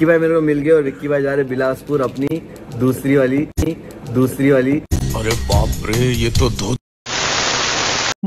विक्की भाई मेरे को मिल गए और विक्की भाई जा रहे बिलासपुर अपनी दूसरी वाली दूसरी वाली अरे बाप रे ये तो दो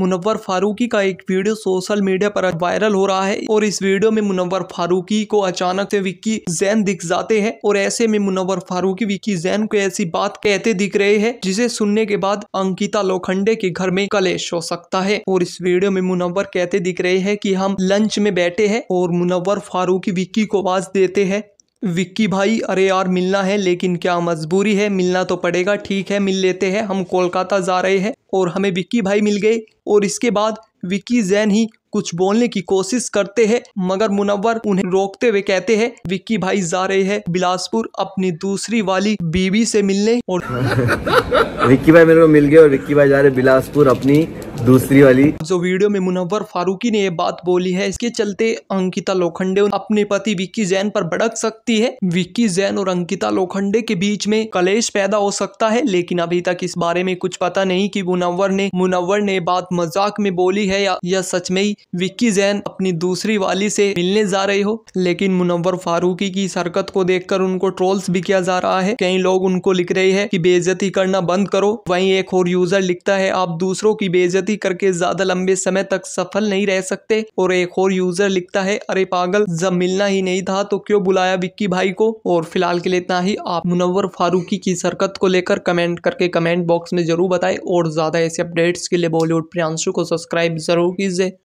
मुनव्वर फारूकी का एक वीडियो सोशल मीडिया पर वायरल हो रहा है और इस वीडियो में मुनव्वर फारूकी को अचानक से विक्की जैन दिख जाते हैं और ऐसे में मुनव्वर फारूकी विक्की जैन को ऐसी बात कहते दिख रहे हैं जिसे सुनने के बाद अंकिता लोखंडे के घर में कलेश हो सकता है और इस वीडियो में मुनव्वर कहते दिख रहे है की हम लंच में बैठे है और मुनव्वर फारूकी विक्की को आवाज देते हैं विक्की भाई अरे यार मिलना है लेकिन क्या मजबूरी है मिलना तो पड़ेगा ठीक है मिल लेते हैं हम कोलकाता जा रहे हैं और हमें विक्की भाई मिल गए और इसके बाद विक्की जैन ही कुछ बोलने की कोशिश करते हैं मगर मुनव्वर उन्हें रोकते हुए कहते हैं विक्की भाई जा रहे हैं बिलासपुर अपनी दूसरी वाली बीबी से मिलने और विक्की भाई मेरे को मिल गए और विक्की भाई जा रहे बिलासपुर अपनी दूसरी वाली जो वीडियो में मुनव्वर फारूकी ने ये बात बोली है इसके चलते अंकिता लोखंडे अपने पति विक्की जैन पर भड़क सकती है विक्की जैन और अंकिता लोखंडे के बीच में कलेश पैदा हो सकता है लेकिन अभी तक इस बारे में कुछ पता नहीं कि मुनव्वर ने मुनव्वर ने बात मजाक में बोली है या, या सच में ही विक्की जैन अपनी दूसरी वाली से मिलने जा रही हो लेकिन मुनव्वर फारूकी की हरकत को देख उनको ट्रोल्स भी किया जा रहा है कई लोग उनको लिख रहे हैं की बेजती करना बंद करो वही एक और यूजर लिखता है आप दूसरों की बेजती गलती करके ज्यादा लंबे समय तक सफल नहीं रह सकते और एक और यूजर लिखता है अरे पागल जब मिलना ही नहीं था तो क्यों बुलाया विक्की भाई को और फिलहाल के लिए इतना ही आप मुनवर फारूकी की सरकत को लेकर कमेंट करके कमेंट बॉक्स में जरूर बताएं और ज्यादा ऐसे अपडेट्स के लिए बॉलीवुड प्रियांशु को सब्सक्राइब जरूर कीजिए